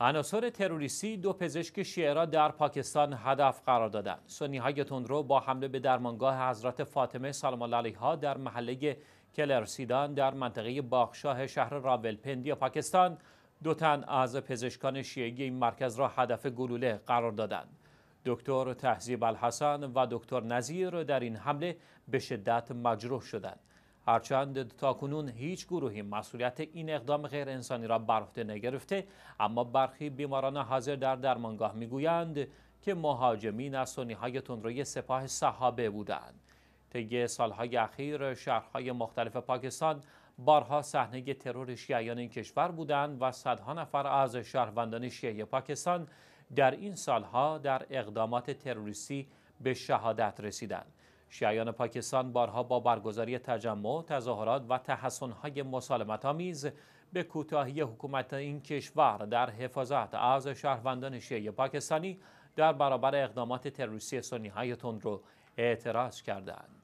عناصر تروریستی دو پزشک شیعه را در پاکستان هدف قرار دادند. سنی های تندرو با حمله به درمانگاه حضرت فاطمه سلام الله علیها در محله کلرسیدان در منطقه باغشاه شهر راولپندی پاکستان دو تن از پزشکان شیعه این مرکز را هدف گلوله قرار دادند. دکتر تهذیب الحسن و دکتر نظیر در این حمله به شدت مجروح شدند. هرچند کنون هیچ گروهی مسئولیت این اقدام غیر انسانی را بر عهده نگرفته اما برخی بیماران حاضر در درمانگاه میگویند که مهاجمین از سنیهای تندروی سپاه صحابه بودند طی سالهای اخیر شهرهای مختلف پاکستان بارها صحنه ترور شیعیان این کشور بودند و صدها نفر از شهروندان شیعه پاکستان در این سالها در اقدامات تروریستی به شهادت رسیدند شیعیان پاکستان بارها با برگزاری تجمع، تظاهرات و تحسنهای مسالمت آمیز به کوتاهی حکومت این کشور در حفاظت از شهروندان شیعه پاکستانی در برابر اقدامات تروریستی سنی های تندرو اعتراض کردند.